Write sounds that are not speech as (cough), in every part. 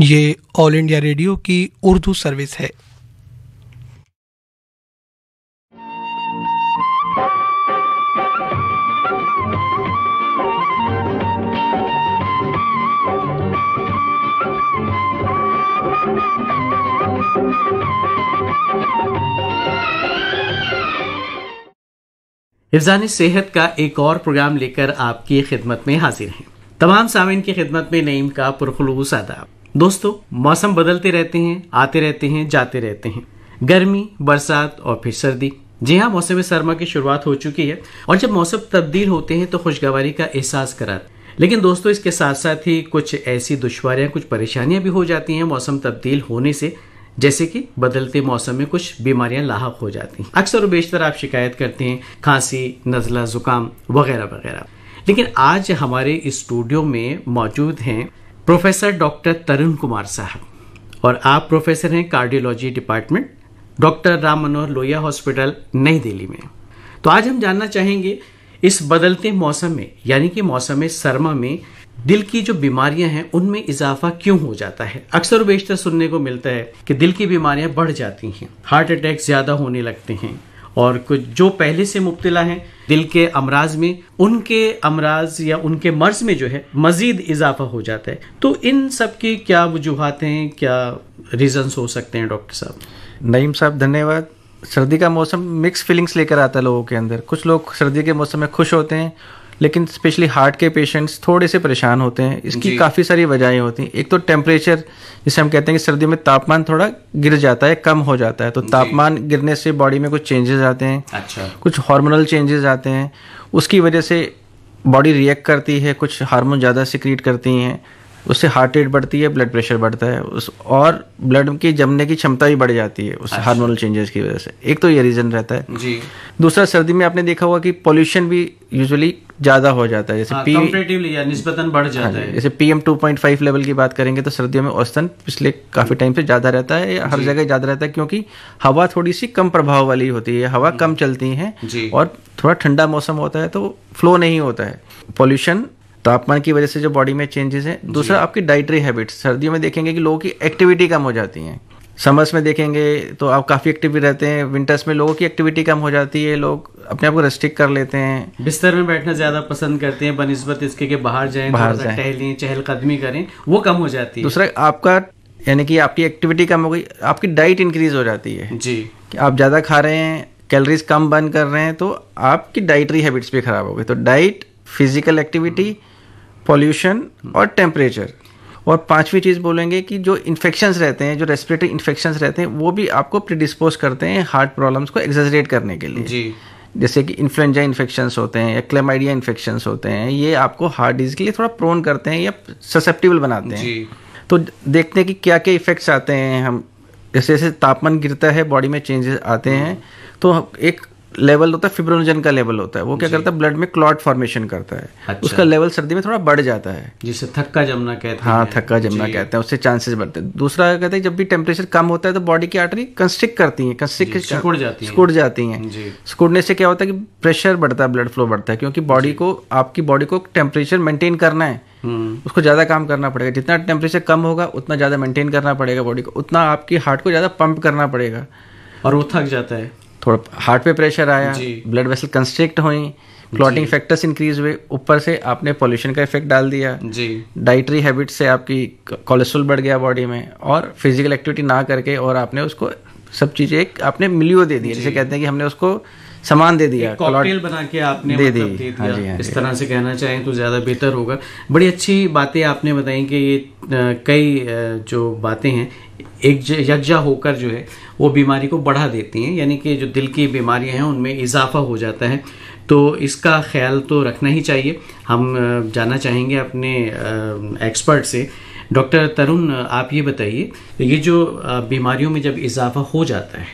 ये all India Radio की Urdu service है हिफ़ानी सेहत का एक और प्रोग्राम लेकर आपकी खिदमत में हाजिर हैं तमाम सामिन की खिदमत में नईम का पुरखलूस आदाब दोस्तों मौसम बदलते रहते हैं आते रहते हैं जाते रहते हैं गर्मी बरसात और फिर सर्दी जी हाँ मौसम सरमा की शुरुआत हो चुकी है और जब मौसम तब्दील होते हैं तो खुशगवारी का एहसास कराते लेकिन दोस्तों इसके साथ साथ ही कुछ ऐसी दुश्वारियां कुछ परेशानियां भी हो जाती हैं मौसम तब्दील होने से जैसे कि बदलते मौसम में कुछ बीमारियां लाहक हो जाती हैं अक्सर और बेशतर आप शिकायत करते हैं खांसी नज़ला ज़ुकाम वगैरह वगैरह लेकिन आज हमारे स्टूडियो में मौजूद हैं प्रोफेसर डॉक्टर तरुण कुमार साहब और आप प्रोफेसर हैं cardiology department doctor Ram Manohar Lohia hospital नई दिल्ली में तो आज हम जानना चाहेंगे इस बदलते मौसम में यानी कि मौसम सरमा में दिल की जो बीमारियां हैं उनमें इजाफा क्यों हो जाता है अक्सर बेशतर सुनने को मिलता है कि दिल की बीमारियां बढ़ जाती हैं हार्ट अटैक ज़्यादा होने लगते हैं और कुछ जो पहले से मुबतला हैं दिल के अमराज में उनके अमराज या उनके मर्ज में जो है मज़ीद इजाफा हो जाता है तो इन सब की क्या वजूहत हैं क्या रीज़न्स हो सकते हैं डॉक्टर साहब नईम साहब धन्यवाद सर्दी का मौसम मिक्स फीलिंग्स लेकर आता है लोगों के अंदर कुछ लोग सर्दी के मौसम में खुश होते हैं लेकिन स्पेशली हार्ट के पेशेंट्स थोड़े से परेशान होते हैं इसकी काफ़ी सारी वजहें होती हैं एक तो टेम्परेचर जिसे हम कहते हैं कि सर्दी में तापमान थोड़ा गिर जाता है कम हो जाता है तो तापमान गिरने से बॉडी में कुछ चेंजेस आते हैं अच्छा कुछ हार्मोनल चेंजेस आते हैं उसकी वजह से बॉडी रिएक्ट करती है कुछ हार्मोन ज़्यादा सिक्रीट करती हैं उससे हार्ट रेट बढ़ती है ब्लड प्रेशर बढ़ता है उस और ब्लड की जमने की क्षमता भी बढ़ जाती है उस हार्मोनल अच्छा। चेंजेस की वजह से एक तो ये रीज़न रहता है जी दूसरा सर्दी में आपने देखा होगा कि पोल्यूशन भी यूजुअली ज़्यादा हो जाता है जैसे पी हाँ, निस्बतन बढ़ जाता हाँ है जैसे P M two point five level की बात करेंगे तो सर्दियों में औसतन पिछले काफ़ी टाइम से ज़्यादा रहता है हर जगह ज़्यादा रहता है क्योंकि हवा थोड़ी सी कम प्रभाव वाली होती है हवा कम चलती है और थोड़ा ठंडा मौसम होता है तो फ्लो नहीं होता है पॉल्यूशन तापमान की वजह से जो बॉडी में चेंजेस हैं दूसरा आपकी डाइटरी हैबिट्स सर्दियों में देखेंगे कि लोगों की एक्टिविटी कम हो जाती है समर्स में देखेंगे तो आप काफ़ी एक्टिव रहते हैं विंटर्स में लोगों की एक्टिविटी कम हो जाती है लोग अपने आप को रेस्ट्रिक्ट कर लेते हैं बिस्तर में बैठना ज़्यादा पसंद करते हैं बनस्बत इसके के बाहर जाएं बाहर जाए टहलें चहलकदमी करें वो कम हो जाती है दूसरा आपका यानी कि आपकी एक्टिविटी कम हो गई आपकी डाइट इंक्रीज हो जाती है जी कि आप ज़्यादा खा रहे हैं कैलोरीज कम बर्न कर रहे हैं तो आपकी डाइटरी हैबिट्स भी खराब हो गई तो डाइट फिजिकल एक्टिविटी पॉल्यूशन और टेम्परेचर और पांचवी चीज़ बोलेंगे कि जो इन्फेक्शंस रहते हैं जो रेस्पिरेटरी इन्फेक्शंस रहते हैं वो भी आपको प्रिडिस्पोज करते हैं हार्ट प्रॉब्लम्स को एग्जेजरेट करने के लिए जी जैसे कि इन्फ्लुएंजा इन्फेक्शंस होते हैं या क्लेमाइडिया इन्फेक्शंस होते हैं ये आपको हार्ट डिजीज के लिए थोड़ा प्रोन करते हैं या ससेप्टिबल बनाते हैं तो देखते हैं कि क्या क्या इफेक्ट्स आते हैं हम जैसे जैसे तापमान गिरता है बॉडी में चेंजेस आते हैं तो एक लेवल होता है फिब्रोनोजन का लेवल होता है वो क्या करता है ब्लड में क्लॉट फॉर्मेशन करता है अच्छा। उसका लेवल सर्दी में थोड़ा बढ़ जाता है जिसे थक्का जमना कहते हाँ, हैं हाँ थक्का जमना कहते हैं उससे चांसेस बढ़ते हैं दूसरा कहते हैं जब भी टेम्परेचर कम होता है तो बॉडी की आर्टरी कंस्ट्रिक करती है कंस्ट्रिक्ट जाती है स्कूटने से क्या होता है कि प्रेशर बढ़ता है ब्लड फ्लो बढ़ता है क्योंकि बॉडी को आपकी बॉडी को टेम्परेचर मेंटेन करना है हम्म। उसको ज़्यादा काम करना पड़ेगा जितना टेम्परेचर कम होगा उतना ज़्यादा मेंटेन करना पड़ेगा बॉडी को उतना आपकी हार्ट को ज़्यादा पंप करना पड़ेगा और वो थक जाता है थोड़ा हार्ट पे प्रेशर आया ब्लड वेसल कंस्ट्रिक्ट हुई क्लॉटिंग फैक्टर्स इंक्रीज हुए ऊपर से आपने पॉल्यूशन का इफेक्ट डाल दिया जी डाइटरी हैबिट से आपकी कोलेस्ट्रोल बढ़ गया बॉडी में और फिजिकल एक्टिविटी ना करके और आपने उसको सब चीज़ें एक आपने मिलियो दे दिया जिसे कहते हैं कि हमने उसको सामान दे दिया कॉकटेल बना के आपने दे मतलब दे हाँ दिया हाँ जी, हाँ इस तरह से कहना चाहें तो ज़्यादा बेहतर होगा बड़ी अच्छी बातें आपने बताई कि ये कई जो बातें हैं एक यज्ञा होकर जो है वो बीमारी को बढ़ा देती हैं यानी कि जो दिल की बीमारियां हैं उनमें इजाफा हो जाता है तो इसका ख्याल तो रखना ही चाहिए हम जाना चाहेंगे अपने एक्सपर्ट से डॉक्टर तरुण आप ये बताइए ये जो बीमारियों में जब इजाफा हो जाता है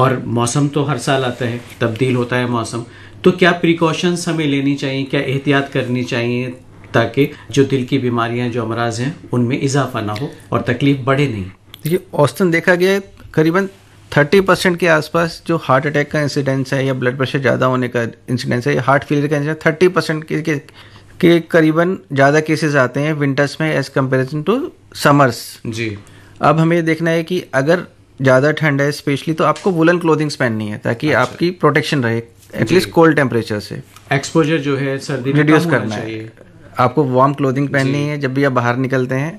और मौसम तो हर साल आता है तब्दील होता है मौसम तो क्या प्रिकॉशंस हमें लेनी चाहिए क्या एहतियात करनी चाहिए ताकि जो दिल की बीमारियां जो अमराज हैं उनमें इजाफा ना हो और तकलीफ बढ़े नहीं देखिए औसतन देखा गया करीबन 30 परसेंट के आसपास जो हार्ट अटैक का इंसिडेंस है या ब्लड प्रेशर ज़्यादा होने का इंसिडेंस है या हार्ट फेलियर का इंसिडेंस थर्टी परसेंट के, के, के करीबन ज़्यादा केसेस आते हैं विंटर्स में एज़ कम्पेरिजन टू समर्स जी अब हमें देखना है कि अगर ज़्यादा ठंड है स्पेशली तो आपको वुलन क्लोथिंग्स पहननी है ताकि अच्छा। आपकी प्रोटेक्शन रहे एटलीस्ट कोल्ड टेम्परेचर से एक्सपोजर जो है सर्दी रिड्यूस करना है आपको वार्म क्लोथिंग पहननी है जब भी आप बाहर निकलते हैं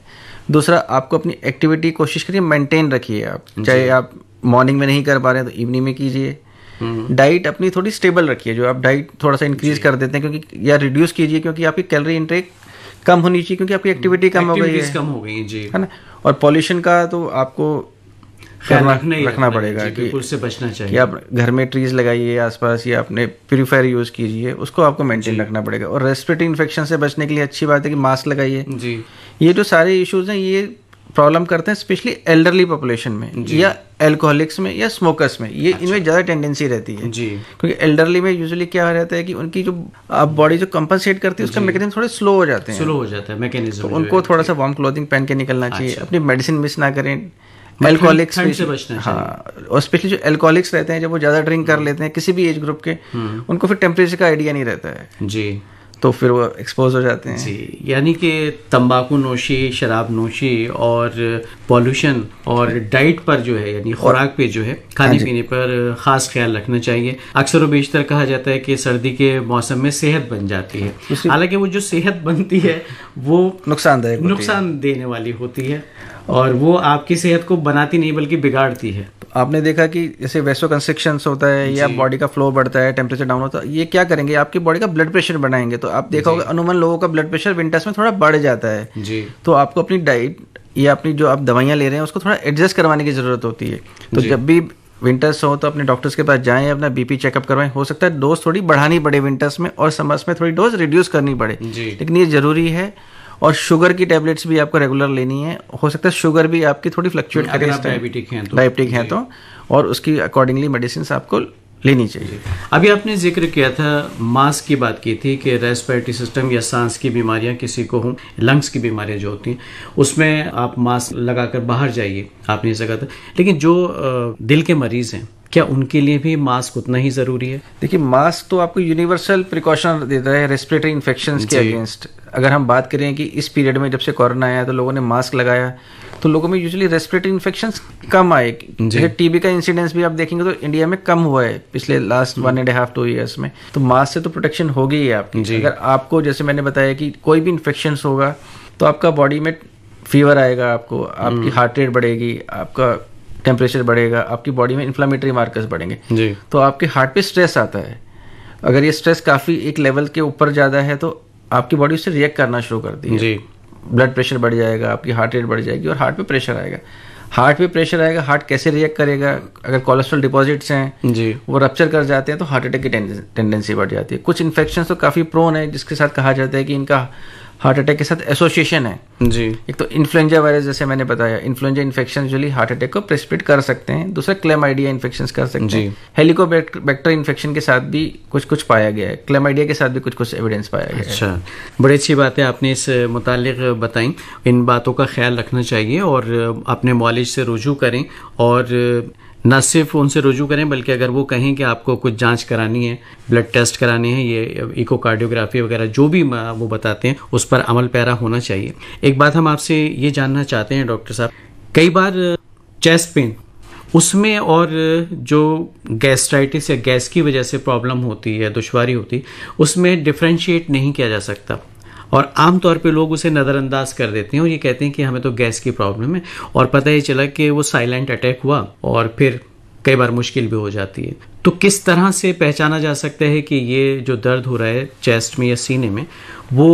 दूसरा आपको अपनी एक्टिविटी कोशिश करिए मेंटेन रखिए आप चाहे आप मॉर्निंग में नहीं कर पा रहे तो इवनिंग में कीजिए डाइट हम्म। अपनी थोड़ी स्टेबल रखिए जो आप डाइट थोड़ा सा इंक्रीज कर देते हैं क्योंकि या रिड्यूस कीजिए क्योंकि आपकी कैलोरी इंटेक कम होनी चाहिए क्योंकि आपकी एक्टिविटी कम हो गई है कम हो गई जी है ना और पॉल्यूशन का तो आपको करना रखना पड़ेगा कि उससे बचना चाहिए आप घर में ट्रीज लगाइए आसपास या अपने प्यूरीफायर यूज कीजिए उसको आपको मेंटेन रखना पड़ेगा और रेस्पिरेटरी इन्फेक्शन से बचने के लिए अच्छी बात है कि मास्क लगाइए जी ये जो सारे इश्यूज हैं ये प्रॉब्लम करते हैं स्पेशली एल्डरली पॉपुलेशन में या एल्कोहलिक्स में या स्मोकर्स में ये अच्छा। इनमें ज़्यादा टेंडेंसी रहती है जी क्योंकि एल्डरली में यूजुअली क्या रहता है कि उनकी जो आप बॉडी जो कंपनसेट करती है उसका मैकेनिज्म थोड़े स्लो हो जाते हैं स्लो हो जाता है मैकेनिज्म तो उनको थोड़ा सा वार्म क्लोथिंग पहन के निकलना चाहिए अच्छा। अपनी मेडिसिन मिस ना करें एल्कोहलिक्स हाँ और स्पेशली जो एल्कोहलिक्स रहते हैं जब वो ज़्यादा ड्रिंक कर लेते हैं किसी भी एज ग्रुप के हम्म। उनको फिर टेम्परेचर का आइडिया नहीं रहता है जी तो फिर वो एक्सपोज हो जाते हैं जी यानी कि तंबाकू नोशी शराब नोशी और पॉल्यूशन और डाइट पर जो है यानी खुराक पे जो है खाने हाँ पीने पर ख़ास ख्याल रखना चाहिए अक्सर व बेशतर कहा जाता है कि सर्दी के मौसम में सेहत बन जाती है हालांकि वो जो सेहत बनती है वो नुकसानदायक नुकसान देने वाली होती है और वो आपकी सेहत को बनाती नहीं बल्कि बिगाड़ती है तो आपने देखा कि जैसे वैसो कंस्ट्रिक्शन होता है या बॉडी का फ्लो बढ़ता है टेम्परेचर डाउन होता है ये क्या करेंगे आपकी बॉडी का ब्लड प्रेशर बनाएंगे तो आप देखा होगा अनुमान लोगों का ब्लड प्रेशर विंटर्स में थोड़ा बढ़ जाता है जी तो आपको अपनी डाइट या अपनी जो आप दवाइयाँ ले रहे हैं उसको थोड़ा एडजस्ट करवाने की ज़रूरत होती है तो जब भी विंटर्स हो तो अपने डॉक्टर्स के पास जाएं अपना बीपी चेकअप करवाएं हो सकता है डोज थोड़ी बढ़ानी पड़े विंटर्स में और समर्स में थोड़ी डोज रिड्यूस करनी पड़े लेकिन ये ज़रूरी है और शुगर की टेबलेट्स भी आपको रेगुलर लेनी है हो सकता है शुगर भी आपकी थोड़ी फ्लक्चुएट करे डायबिटिक हैं तो डायबिटिक हैं तो और उसकी अकॉर्डिंगली मेडिसिन आपको लेनी चाहिए अभी आपने जिक्र किया था मास्क की बात की थी कि रेस्पिरेटरी सिस्टम या सांस की बीमारियां किसी को हों लंग्स की बीमारियां जो होती हैं उसमें आप मास्क लगाकर बाहर जाइए आपने जगह था तो। लेकिन जो दिल के मरीज़ हैं क्या उनके लिए भी मास्क उतना ही जरूरी है देखिए मास्क तो आपको यूनिवर्सल प्रिकॉशन देता है रेस्पिरेटरी इन्फेक्शन के अगेंस्ट अगर हम बात करें कि इस पीरियड में जब से कोरोना आया तो लोगों ने मास्क लगाया तो लोगों में यूजुअली रेस्पिरेटरी इन्फेक्शन कम आए जैसे टीबी का इंसिडेंस भी आप देखेंगे तो इंडिया में कम हुआ है पिछले last one and half two years में तो मास्क से तो प्रोटेक्शन होगी ही आपकी अगर आपको जैसे मैंने बताया कि कोई भी इन्फेक्शन होगा तो आपका बॉडी में फीवर आएगा आपको आपकी हार्ट हम्म। रेट बढ़ेगी आपका टेम्परेचर बढ़ेगा आपकी बॉडी में इन्फ्लामेटरी मार्कर्स बढ़ेंगे जी तो आपके हार्ट पे स्ट्रेस आता है अगर ये स्ट्रेस काफ़ी एक लेवल के ऊपर ज़्यादा है तो आपकी बॉडी उससे रिएक्ट करना शुरू कर है ब्लड प्रेशर बढ़ जाएगा आपकी हार्ट रेट बढ़ जाएगी और हार्ट पे प्रेशर आएगा हार्ट पे प्रेशर आएगा हार्ट कैसे रिएक्ट करेगा अगर कोलेस्ट्रॉल डिपॉजिट्स हैं जी वो रप्चर कर जाते हैं तो हार्ट अटैक की टेंडेंसी बढ़ जाती है कुछ इन्फेक्शन तो काफ़ी प्रोन है जिसके साथ कहा जाता है कि इनका हार्ट अटैक के साथ एसोसिएशन है जी एक तो इन्फ्लुएंजा वायरस जैसे मैंने बताया influenza infection usually heart attack को प्रेसिपिट कर सकते हैं दूसरा क्लेमाइडिया इन्फेक्शन कर सकते जी. हैं हेलिकोबैक्टर इन्फेक्शन के साथ भी कुछ कुछ पाया गया है क्लेमाइडिया के साथ भी कुछ कुछ एविडेंस पाया गया अच्छा है। बड़ी अच्छी बातें आपने इस मुतल बताई इन बातों का ख्याल रखना चाहिए और अपने मॉलिज से रुजू करें और न सिर्फ उनसे रुजू करें बल्कि अगर वो कहें कि आपको कुछ जांच करानी है ब्लड टेस्ट कराने हैं ये इकोकार्डियोग्राफी वगैरह जो भी वो बताते हैं उस पर अमल पैरा होना चाहिए एक बात हम आपसे ये जानना चाहते हैं डॉक्टर साहब कई बार चेस्ट पेन उसमें और जो गैस्ट्राइटिस या गैस की वजह से प्रॉब्लम होती है दुशारी होती उसमें डिफ्रेंशिएट नहीं किया जा सकता और आमतौर पे लोग उसे नज़रअंदाज कर देते हैं और ये कहते हैं कि हमें तो गैस की प्रॉब्लम है और पता ही चला कि वो साइलेंट अटैक हुआ और फिर कई बार मुश्किल भी हो जाती है तो किस तरह से पहचाना जा सकता है कि ये जो दर्द हो रहा है चेस्ट में या सीने में वो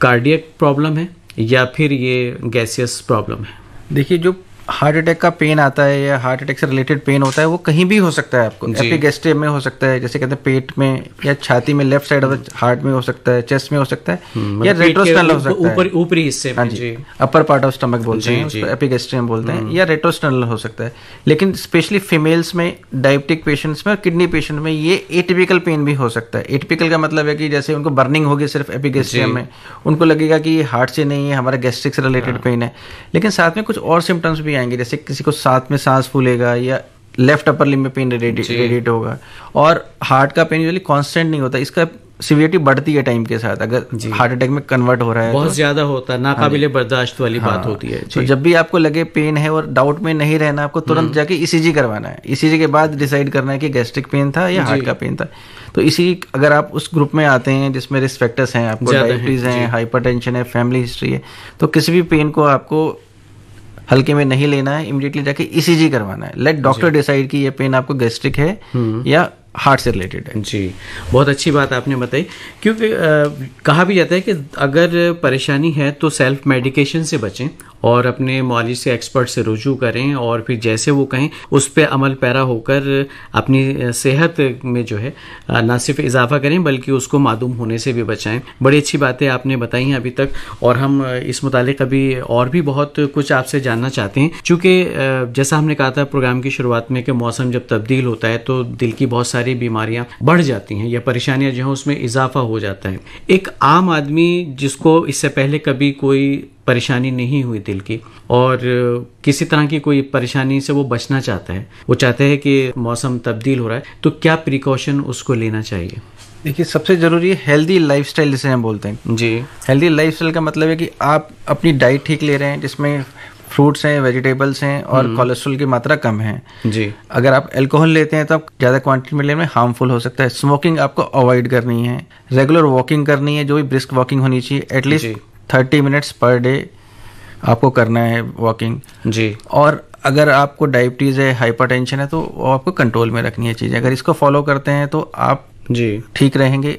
कार्डियक प्रॉब्लम है या फिर ये गैसियस प्रॉब्लम है देखिए जो हार्ट अटैक का पेन आता है या हार्ट अटैक से रिलेटेड पेन होता है वो कहीं भी हो सकता है आपको एपिगेस्ट्रियम में हो सकता है जैसे कहते हैं पेट में या छाती में लेफ्ट साइड ऑफ हार्ट में हो सकता है चेस्ट में हो सकता है हम्म, या रेट्रोस्टनल मतलब हो सकता है ऊपरी हिस्से में हाँ जी अपर पार्ट ऑफ स्टमक बोलते हैं उसको एपिगेस्ट्रियम बोलते हैं हम्म। या रेट्रोस्टनल हो सकता है लेकिन स्पेशली फीमेल्स में डायबिटिक पेशेंट्स में और किडनी पेशेंट में ये एटिपिकल पेन भी हो सकता है एटिपिकल का मतलब है कि जैसे उनको बर्निंग होगी सिर्फ एपिगेस्ट्रियम में उनको लगेगा कि हार्ट से नहीं है हमारा गैस्ट्रिक से रिलेटेड पेन हाँ। है लेकिन साथ में कुछ और सिम्टम्स भी भी आएंगे जैसे किसी को साथ में सांस फूलेगा या लेफ्ट अपर लिम में पेन रेडिएट होगा और हार्ट का पेन यूजली कॉन्स्टेंट नहीं होता इसका सिवियरिटी बढ़ती है टाइम के साथ अगर हार्ट अटैक में कन्वर्ट हो रहा है बहुत तो, ज्यादा होता है नाकाबिले हाँ। बर्दाश्त वाली हाँ, बात होती है तो जब भी आपको लगे पेन है और डाउट में नहीं रहना आपको तुरंत हम्म। जाके ईसीजी e करवाना है ईसीजी e के बाद डिसाइड करना है कि गैस्ट्रिक पेन था या हार्ट का पेन था तो इसी e अगर आप उस ग्रुप में आते हैं जिसमें रिस्पेक्टर्स हैं आपको डायबिटीज हैं हाइपर है फैमिली हिस्ट्री है तो किसी भी पेन को आपको हल्के में नहीं लेना है इमीडिएटली जाके ईसीजी करवाना है लेट डॉक्टर डिसाइड कि ये पेन आपको गैस्ट्रिक है हम्म। या हार्ट से रिलेटेड है जी बहुत अच्छी बात आपने बताई क्योंकि कहा भी जाता है कि अगर परेशानी है तो सेल्फ मेडिकेशन से बचें और अपने मौली से एक्सपर्ट से रुजू करें और फिर जैसे वो कहें उस पर अमल पैरा होकर अपनी सेहत में जो है ना सिर्फ इजाफा करें बल्कि उसको मादूम होने से भी बचाएं बड़ी अच्छी बातें आपने बताई हैं अभी तक और हम इस मुतालिक अभी और भी बहुत कुछ आपसे जानना चाहते हैं चूँकि जैसा हमने कहा था प्रोग्राम की शुरुआत में कि मौसम जब तब्दील होता है तो दिल की बहुत सारी बीमारियाँ बढ़ जाती हैं या परेशानियाँ जो हैं उसमें इजाफा हो जाता है एक आम आदमी जिसको इससे पहले कभी कोई परेशानी नहीं हुई दिल की और किसी तरह की कोई परेशानी से वो बचना चाहता है वो चाहते हैं कि मौसम तब्दील हो रहा है तो क्या प्रिकॉशन उसको लेना चाहिए देखिए सबसे ज़रूरी है हेल्दी लाइफस्टाइल जिसे हम बोलते हैं जी हेल्दी लाइफस्टाइल का मतलब है कि आप अपनी डाइट ठीक ले रहे हैं जिसमें फ्रूट्स हैं वेजिटेबल्स हैं और कोलेस्ट्रोल हम्म। की मात्रा कम है जी अगर आप एल्कोहल लेते हैं तो आप ज़्यादा क्वांटिटी में लेने में हार्मफुल हो सकता है स्मोकिंग आपको अवॉइड करनी है रेगुलर वॉकिंग करनी है जो भी ब्रिस्क वॉकिंग होनी चाहिए at least thirty minutes per day आपको करना है वॉकिंग जी और अगर आपको डायबिटीज़ है हाइपरटेंशन है तो वो आपको कंट्रोल में रखनी है चीज़ें अगर इसको फॉलो करते हैं तो आप जी ठीक रहेंगे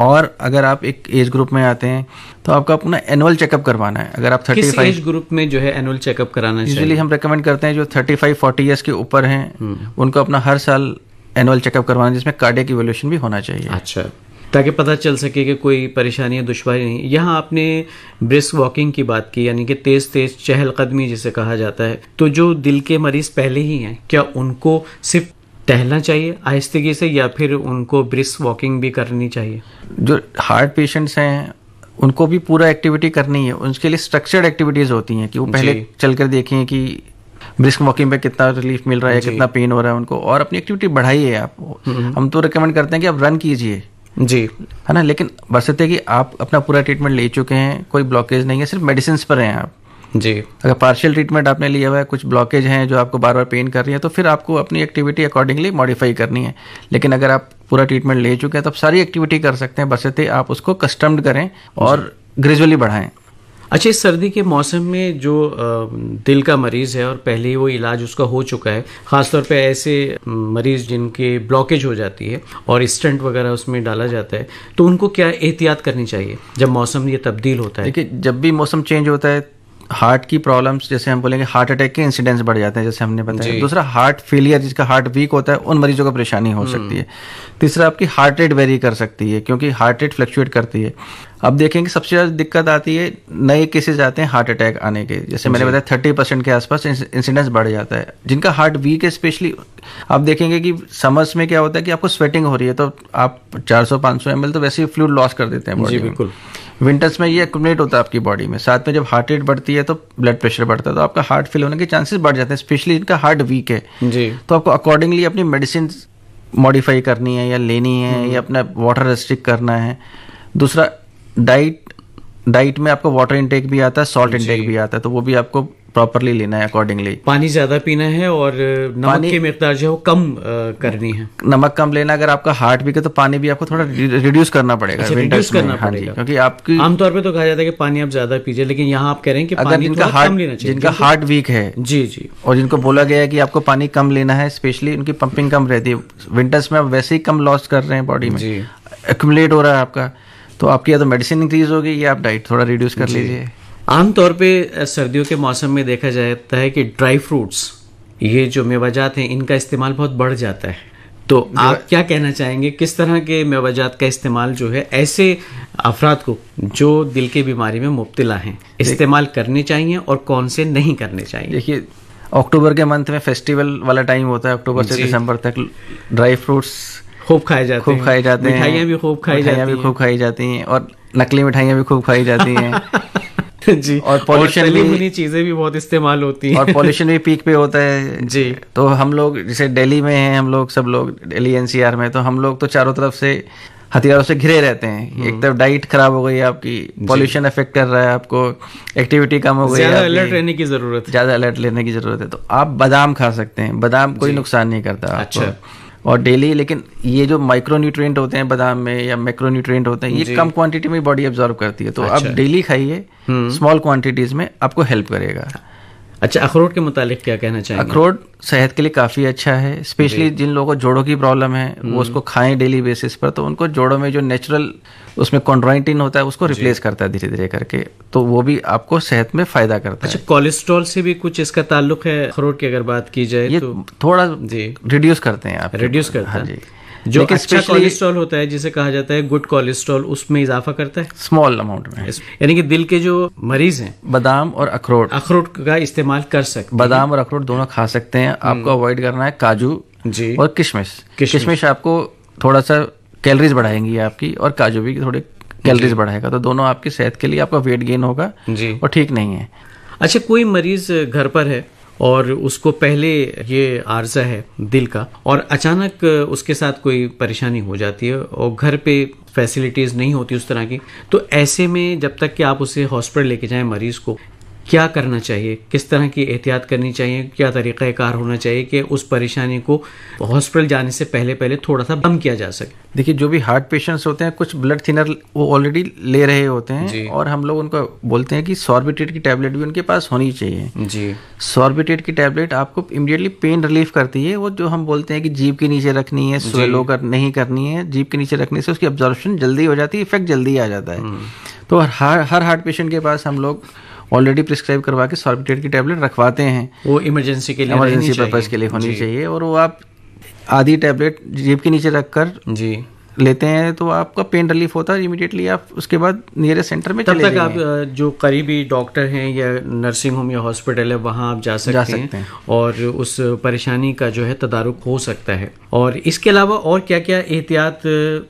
और अगर आप एक एज ग्रुप में आते हैं तो आपका अपना एनुअल चेकअप करवाना है अगर आप थर्टी फाइव एज ग्रुप में जो है एनुअल चेकअप कराना यूजली हम रिकमेंड करते हैं जो थर्टी फाइव फोर्टी ईयर्स के ऊपर हैं हम्म। उनको अपना हर साल एनुअल चेकअप करवाना जिसमें कार्डियक इवोल्यूशन भी होना चाहिए अच्छा ताकि पता चल सके कि कोई परेशानी या दुशारी नहीं यहाँ आपने ब्रिस्क वॉकिंग की बात की यानी कि तेज़ तेज़ चहल कदमी जिसे कहा जाता है तो जो दिल के मरीज़ पहले ही हैं क्या उनको सिर्फ टहलना चाहिए आहिस्तगी से या फिर उनको ब्रिस्क वॉकिंग भी करनी चाहिए जो हार्ट पेशेंट्स हैं उनको भी पूरा एक्टिविटी करनी है उनके लिए स्ट्रक्चर्ड एक्टिविटीज़ होती हैं कि वो पहले चल कर देखें कि ब्रिस्क वॉकिंग पे कितना रिलीफ मिल रहा है कितना पेन हो रहा है उनको और अपनी एक्टिविटी बढ़ाइए आप हम्म। हम तो रिकमेंड करते हैं कि आप रन कीजिए जी है ना लेकिन बस सकते कि आप अपना पूरा ट्रीटमेंट ले चुके हैं कोई ब्लॉकेज नहीं है सिर्फ मेडिसिन पर हैं आप जी अगर पार्शियल ट्रीटमेंट आपने लिया हुआ है कुछ ब्लॉकेज हैं जो आपको बार बार पेन कर रही है तो फिर आपको अपनी एक्टिविटी अकॉर्डिंगली मॉडिफाई करनी है लेकिन अगर आप पूरा ट्रीटमेंट ले चुके हैं तो आप सारी एक्टिविटी कर सकते हैं बसते आप उसको कस्टम्ड करें और ग्रेजुअली बढ़ाएं अच्छा इस सर्दी के मौसम में जो दिल का मरीज़ है और पहले ही वो इलाज उसका हो चुका है ख़ासतौर पे ऐसे मरीज़ जिनके ब्लॉकेज हो जाती है और स्टंट वगैरह उसमें डाला जाता है तो उनको क्या एहतियात करनी चाहिए जब मौसम ये तब्दील होता है देखिए जब भी मौसम चेंज होता है हार्ट की प्रॉब्लम्स जैसे हम बोलेंगे हार्ट अटैक के इंसिडेंट्स बढ़ जाते हैं जैसे हमने बताया दूसरा हार्ट फेलियर जिसका हार्ट वीक होता है उन मरीजों को परेशानी हो हम्म। सकती है तीसरा आपकी हार्ट रेट वेरी कर सकती है क्योंकि हार्ट रेट फ्लक्चुएट करती है अब देखें कि सबसे ज़्यादा दिक्कत आती है नए केसेज आते हैं हार्ट अटैक आने के जैसे मैंने बताया थर्टी परसेंट के आसपास इंसिडेंस बढ़ जाता है जिनका हार्ट वीक है स्पेशली आप देखेंगे कि समर्स में क्या होता है कि आपको स्वेटिंग हो रही है तो आप 400 500 सौ तो वैसे ही फ्लूड लॉस कर देते हैं बॉडी बिल्कुल विंटर्स में ये एकुमलेट होता है आपकी बॉडी में साथ में जब हार्ट रेट बढ़ती है तो ब्लड प्रेशर बढ़ता है तो आपका हार्ट फेल होने के चांसेस बढ़ जाते हैं स्पेशली इनका हार्ट वीक है जी तो आपको अकॉर्डिंगली अपनी मेडिसिन मॉडिफाई करनी है या लेनी है हम्म। या अपना वाटर रेस्ट्रिक्ट करना है दूसरा डाइट डाइट में आपको वाटर इंटेक भी आता है सॉल्ट इंटेक भी आता है तो वो भी आपको प्रॉपरली लेना है अकॉर्डिंगली पानी ज़्यादा पीना है और नमक की मकदार जो है वो कम करनी है नमक कम लेना अगर आपका हार्ट भी का तो पानी भी आपको थोड़ा रिड्यूस करना पड़ेगा अच्छा, रिड्यूस करना हाँ पड़ेगा क्योंकि आपकी आमतौर पे तो कहा जाता है कि पानी आप ज़्यादा पीजिए लेकिन यहाँ आप कह रहे हैं कि अगर जिनका हार्ट जिनका हार्ट वीक है जी जी और जिनको बोला गया है कि आपको पानी कम लेना है स्पेशली उनकी पंपिंग कम रहती है विंटर्स में आप वैसे ही कम लॉस कर रहे हैं बॉडी में एक्यूमुलेट हो रहा है आपका तो आपकी या तो मेडिसिन इंक्रीज होगी या आप डाइट थोड़ा रिड्यूस कर लीजिए आमतौर पे सर्दियों के मौसम में देखा जाता है कि ड्राई फ्रूट्स ये जो मेवाजात हैं इनका इस्तेमाल बहुत बढ़ जाता है तो आप क्या कहना चाहेंगे किस तरह के मेवाजात का इस्तेमाल जो है ऐसे अफराद को जो दिल की बीमारी में मुबतला हैं इस्तेमाल करने चाहिए और कौन से नहीं करने चाहिए देखिए अक्टूबर के मंथ में फेस्टिवल वाला टाइम होता है अक्टूबर से दिसंबर तक ड्राई फ्रूट्स खूब खाए जाते खूब खाए जाते हैं मिठाइयाँ भी खूब खाई जाती भी खूब खाई जाती हैं और नकली मिठाइयाँ भी खूब खाई जाती हैं (laughs) जी और पॉल्यूशन भी चीजें भी बहुत इस्तेमाल होती हैं और पॉल्यूशन भी पीक पे होता है जी तो हम लोग जैसे दिल्ली में हैं हम लोग सब लोग दिल्ली एनसीआर में तो हम लोग तो चारों तरफ से हथियारों से घिरे रहते हैं हम्म। एक तरफ डाइट खराब हो गई है आपकी पॉल्यूशन अफेक्ट कर रहा है आपको एक्टिविटी कम हो गई ज्यादा अलर्ट रहने की जरूरत है ज्यादा अलर्ट लेने की जरूरत है तो आप बादाम खा सकते हैं बादाम कोई नुकसान नहीं करता अच्छा और डेली लेकिन ये जो माइक्रो न्यूट्रिएंट होते हैं बादाम में या माइक्रो न्यूट्रिएंट होते हैं ये कम क्वांटिटी में बॉडी ऑब्जॉर्व करती है तो अच्छा। आप डेली खाइए स्मॉल हम्म। क्वांटिटीज में आपको हेल्प करेगा अच्छा अखरोट के मुतालिक क्या कहना चाहिए अखरोट सेहत के लिए काफ़ी अच्छा है स्पेशली जिन लोगों को जोड़ों की प्रॉब्लम है वो हम्म। उसको खाएं डेली बेसिस पर तो उनको जोड़ों में जो नेचुरल उसमें कॉन्ड्राइटिन होता है उसको रिप्लेस करता है धीरे धीरे करके तो वो भी आपको सेहत में फ़ायदा करता अच्छा, है कोलेस्ट्रॉल से भी कुछ इसका ताल्लुक है अखरोट की अगर बात की जाए ये तो थोड़ा रिड्यूस करते हैं आप रिड्यूस करते हैं हाँ जो अच्छा कोलेस्ट्रॉल होता है जिसे कहा जाता है गुड कोलेस्ट्रॉल उसमें इजाफा करता है स्मॉल अमाउंट में यानी कि दिल के जो मरीज हैं बादाम और अखरोट अखरोट का इस्तेमाल कर सकते बादाम और अखरोट दोनों खा सकते हैं हम्म। आपको अवॉइड करना है काजू जी और किशमिश किशमिश आपको थोड़ा सा कैलोरीज बढ़ाएंगी आपकी और काजू भी थोड़े कैलोरीज बढ़ाएगा तो दोनों आपकी सेहत के लिए आपका वेट गेन होगा जी और ठीक नहीं है अच्छा कोई मरीज घर पर है और उसको पहले ये आर्जा है दिल का और अचानक उसके साथ कोई परेशानी हो जाती है और घर पे फैसिलिटीज़ नहीं होती उस तरह की तो ऐसे में जब तक कि आप उसे हॉस्पिटल लेके जाएं मरीज़ को क्या करना चाहिए किस तरह की एहतियात करनी चाहिए क्या तरीक़ाकार होना चाहिए कि उस परेशानी को हॉस्पिटल जाने से पहले पहले थोड़ा सा कम किया जा सके देखिए जो भी हार्ट पेशेंट्स होते हैं कुछ ब्लड थिनर वो ऑलरेडी ले रहे होते हैं और हम लोग उनको बोलते हैं कि सॉर्बिटेट की टैबलेट भी उनके पास होनी चाहिए जी सॉर्बिटेट की टैबलेट आपको इमिडियटली पेन रिलीफ करती है वो जो हम बोलते हैं कि जीप के नीचे रखनी है स्वेलो कर नहीं करनी है जीप के नीचे रखने से उसकी ऑब्जॉर्बेशन जल्दी हो जाती है इफेक्ट जल्दी आ जाता है हम्म। तो हर हर हार्ट पेशेंट के पास हम लोग ऑलरेडी प्रिस्क्राइब करवा के सॉर्बिटेट की टैबलेट रखवाते हैं वो इमरजेंसी के लिए इमरजेंसी पर्पज़ के लिए होनी चाहिए और वो आप आधी टैबलेट जेब के नीचे रख कर जी लेते हैं तो आपका पेन रिलीफ होता है इमिडिएटली आप उसके बाद नियरेस्ट सेंटर में तब तक आप जो करीबी डॉक्टर हैं या नर्सिंग होम या हॉस्पिटल है वहाँ आप जा सकते, जा सकते हैं, हैं और उस परेशानी का जो है तदारुक हो सकता है और इसके अलावा और क्या क्या एहतियात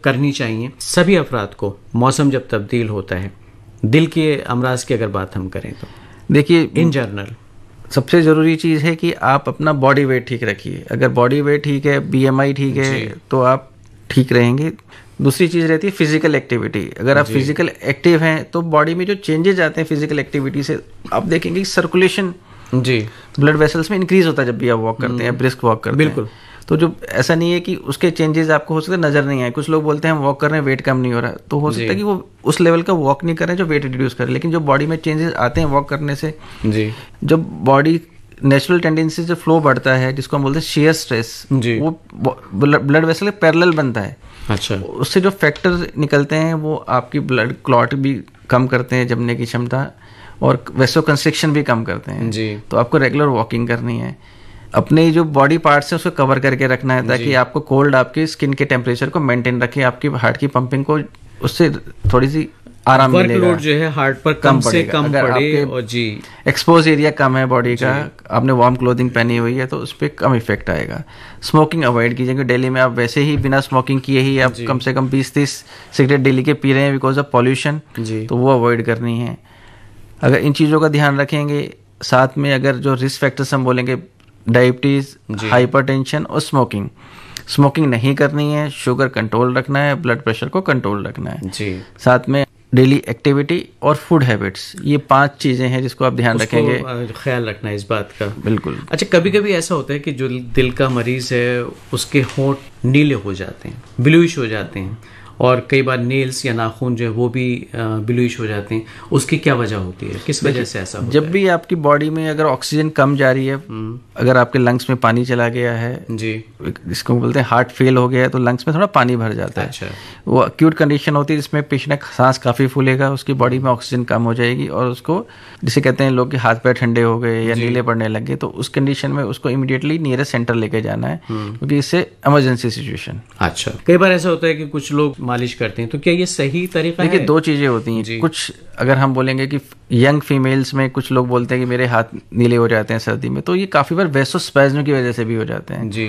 करनी चाहिए सभी अफराद को मौसम जब तब्दील होता है दिल के अमराज की अगर बात हम करें तो देखिए इन जनरल सबसे ज़रूरी चीज़ है कि आप अपना बॉडी वेट ठीक रखिए अगर बॉडी वेट ठीक है बीएमआई ठीक है तो आप ठीक रहेंगे दूसरी चीज़ रहती है फिजिकल एक्टिविटी अगर आप फिजिकल एक्टिव हैं तो बॉडी में जो चेंजेज आते हैं फिजिकल एक्टिविटी से आप देखेंगे सर्कुलेशन जी ब्लड वेसल्स में इंक्रीज होता है जब भी आप वॉक करते हैं ब्रिस्क हम्म। वॉक करते हैं बिल्कुल तो जो ऐसा नहीं है कि उसके चेंजेस आपको हो सकते नजर नहीं आए कुछ लोग बोलते हैं वॉक कर रहे हैं वेट कम नहीं हो रहा तो हो सकता है कि वो उस लेवल का वॉक नहीं कर रहे हैं जो वेट रिड्यूस कर रहे हैं लेकिन जो बॉडी में चेंजेस आते हैं वॉक करने से जी जब बॉडी नेचुरल टेंडेंसी से फ्लो बढ़ता है जिसको हम बोलते हैं शेयर स्ट्रेस वो ब्लड वेसल पैरल बनता है अच्छा उससे जो फैक्टर निकलते हैं वो आपकी ब्लड क्लॉट भी कम करते हैं जमने की क्षमता और वैसो कंस्ट्रिक्शन भी कम करते हैं जी तो आपको रेगुलर वॉकिंग करनी है अपने जो बॉडी पार्ट्स हैं उसको कवर करके रखना है ताकि आपको कोल्ड आपकी स्किन के टेम्परेचर को मेंटेन रखे आपकी हार्ट की पंपिंग को उससे थोड़ी सी आराम मिलेगा जो है हार्ट पर कम, कम से कम अगर पड़े और जी एक्सपोज एरिया कम है बॉडी का आपने वार्म क्लोथिंग पहनी हुई है तो उस पर कम इफेक्ट आएगा स्मोकिंग अवॉइड कीजिए क्योंकि डेली में आप वैसे ही बिना स्मोकिंग किए ही आप कम से कम बीस तीस सिगरेट डेली के पी रहे हैं बिकॉज ऑफ पॉल्यूशन तो वो अवॉइड करनी है अगर इन चीज़ों का ध्यान रखेंगे साथ में अगर जो रिस्क फैक्टर्स हम बोलेंगे डायबिटीज़ हाइपरटेंशन और स्मोकिंग स्मोकिंग नहीं करनी है शुगर कंट्रोल रखना है ब्लड प्रेशर को कंट्रोल रखना है जी साथ में डेली एक्टिविटी और फूड हैबिट्स ये पांच चीज़ें हैं जिसको आप ध्यान रखेंगे ख्याल रखना है इस बात का बिल्कुल अच्छा कभी कभी ऐसा होता है कि जो दिल का मरीज़ है उसके होंठ नीले हो जाते हैं ब्लूइश हो जाते हैं और कई बार नेल्स या नाखून जो है वो भी ब्लूइश हो जाते हैं उसकी क्या वजह होती है किस वजह से ऐसा होता जब भी आपकी बॉडी में अगर ऑक्सीजन कम जा रही है हम्म। अगर आपके लंग्स में पानी चला गया है जी इसको बोलते हैं हार्ट फेल हो गया है तो लंग्स में थोड़ा पानी भर जाता है अच्छा वो अक्यूट कंडीशन होती है जिसमें पेशेंट सांस काफ़ी फूलेगा उसकी बॉडी में ऑक्सीजन कम हो जाएगी और उसको जिसे कहते हैं लोग के हाथ पैर ठंडे हो गए या नीले पड़ने लग गए तो उस कंडीशन में उसको इमिडिएटली नियरेस्ट सेंटर लेके जाना है हम्म। क्योंकि इससे इमरजेंसी सिचुएशन अच्छा कई बार ऐसा होता है कि कुछ लोग मालिश करते हैं तो क्या ये सही तरीका है दो चीज़ें होती हैं कुछ अगर हम बोलेंगे कि यंग फीमेल्स में कुछ लोग बोलते हैं कि मेरे हाथ नीले हो जाते हैं सर्दी में तो ये काफ़ी बार वेसोस्पैज्म की वजह से भी हो जाते हैं जी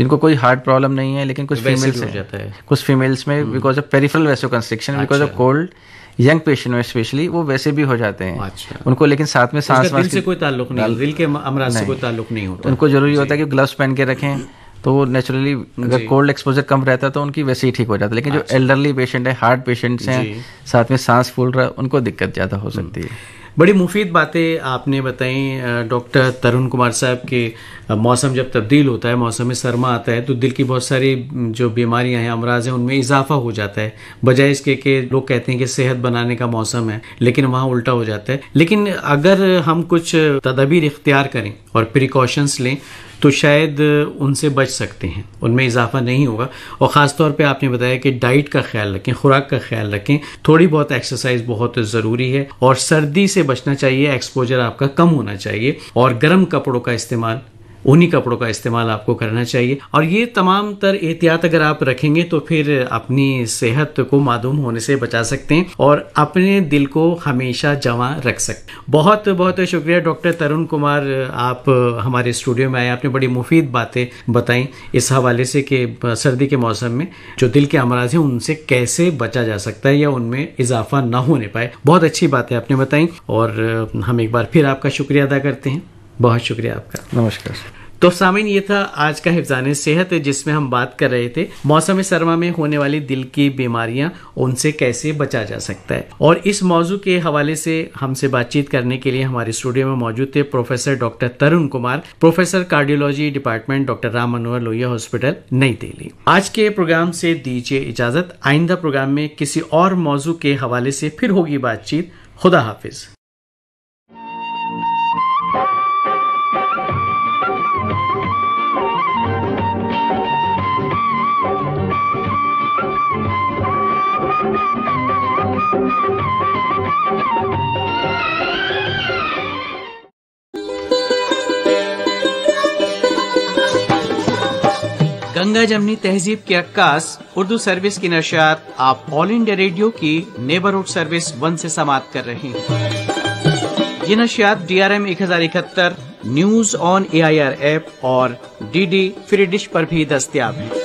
जिनको कोई हार्ट प्रॉब्लम नहीं है लेकिन कुछ फीमेल्स हो जाता है कुछ फीमेल्स में because of peripheral vasoconstriction because of cold young patient में स्पेशली वो वैसे भी हो जाते हैं अच्छा। उनको लेकिन साथ में सांस दिल से कोई ताल्लुक नहीं दिल के अमराज से कोई ताल्लुक नहीं होता उनको जरूरी होता है कि ग्लव्स पहन के रखें तो नेचुरली अगर कोल्ड एक्सपोजर कम रहता है तो उनकी वैसे ही ठीक हो जाता है लेकिन जो एल्डरली पेशेंट है हार्ट पेशेंट्स हैं साथ में सांस फूल रहा है उनको दिक्कत ज़्यादा हो हम्म। सकती है बड़ी मुफीद बातें आपने बताई डॉक्टर तरुण कुमार साहब के मौसम जब तब्दील होता है मौसम में सरमा आता है तो दिल की बहुत सारी जो बीमारियां हैं अमराज हैं उनमें इजाफा हो जाता है बजाय इसके कि लोग कहते हैं कि सेहत बनाने का मौसम है लेकिन वहाँ उल्टा हो जाता है लेकिन अगर हम कुछ तदबीर इख्तियार करें और प्रिकॉशंस लें तो शायद उनसे बच सकते हैं उनमें इजाफा नहीं होगा और ख़ास तौर पे आपने बताया कि डाइट का ख्याल रखें खुराक का ख्याल रखें थोड़ी बहुत एक्सरसाइज बहुत ज़रूरी है और सर्दी से बचना चाहिए एक्सपोजर आपका कम होना चाहिए और गर्म कपड़ों का इस्तेमाल उन्हीं कपड़ों का इस्तेमाल आपको करना चाहिए और ये तमाम तर एहतियात अगर आप रखेंगे तो फिर अपनी सेहत को मादूम होने से बचा सकते हैं और अपने दिल को हमेशा जमा रख सकते हैं बहुत बहुत शुक्रिया डॉक्टर तरुण कुमार आप हमारे स्टूडियो में आए आपने बड़ी मुफीद बातें बताई इस हवाले से कि सर्दी के मौसम में जो दिल के अमराज हैं उनसे कैसे बचा जा सकता है या उनमें इजाफा ना होने पाए बहुत अच्छी बातें आपने बताई और हम एक बार फिर आपका शुक्रिया अदा करते हैं बहुत शुक्रिया आपका नमस्कार तो सामिन ये था आज का हिफान सेहत जिसमें हम बात कर रहे थे मौसम सरमा में होने वाली दिल की बीमारियां उनसे कैसे बचा जा सकता है और इस मौजू के हवाले से हमसे बातचीत करने के लिए हमारे स्टूडियो में मौजूद थे professor doctor Tarun Kumar professor cardiology department doctor Ram Manohar Lohia hospital नई दिल्ली आज के प्रोग्राम से दीजिए इजाजत आइंदा प्रोग्राम में किसी और मौजू के हवाले से फिर होगी बातचीत खुदा हाफिज गंगा जमनी तहजीब के अक्कास उर्दू सर्विस की नशात आप ऑल इंडिया रेडियो की नेबरहुड सर्विस वन से समाप्त कर रहे हैं ये नशियात डी आर एम एक हजार इकहत्तर news on A I R app और डी डी फ्री डिश पर भी दस्तियाब है